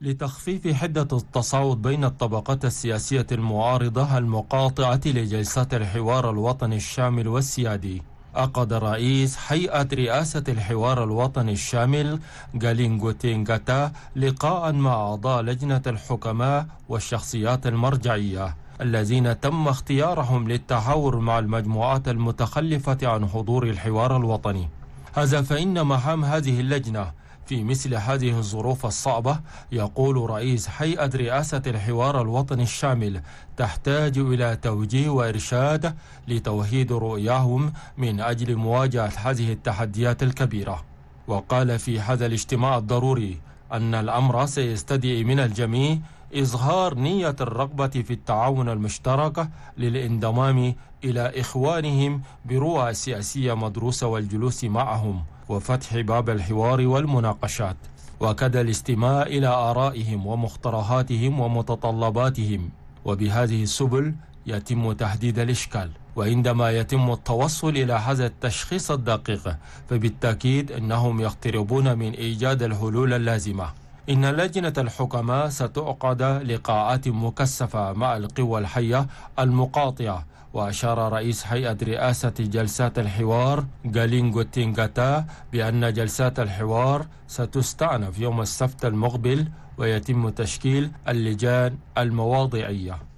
لتخفيف حدة التصاعد بين الطبقات السياسية المعارضة المقاطعة لجلسات الحوار الوطني الشامل والسيادي عقد رئيس هيئة رئاسة الحوار الوطني الشامل جالينجو لقاء مع أعضاء لجنة الحكماء والشخصيات المرجعية الذين تم اختيارهم للتحاور مع المجموعات المتخلفة عن حضور الحوار الوطني هذا فإن مهام هذه اللجنة في مثل هذه الظروف الصعبة يقول رئيس هيئة رئاسة الحوار الوطني الشامل تحتاج إلى توجيه وإرشاد لتوحيد رؤياهم من أجل مواجهة هذه التحديات الكبيرة وقال في هذا الاجتماع الضروري أن الأمر سيستدعي من الجميع إظهار نية الرغبة في التعاون المشترك للانضمام إلى إخوانهم برؤى سياسية مدروسة والجلوس معهم وفتح باب الحوار والمناقشات وكذا الاستماع إلى آرائهم ومقترحاتهم ومتطلباتهم وبهذه السبل يتم تحديد الإشكال وعندما يتم التوصل إلى هذا التشخيص الدقيق فبالتأكيد أنهم يقتربون من إيجاد الحلول اللازمة إن لجنة الحكماء ستعقد لقاءات مكثفة مع القوى الحية المقاطعة وأشار رئيس هيئة رئاسة جلسات الحوار غالينغو تينغاتا بأن جلسات الحوار ستستأنف يوم السبت المقبل ويتم تشكيل اللجان المواضعيه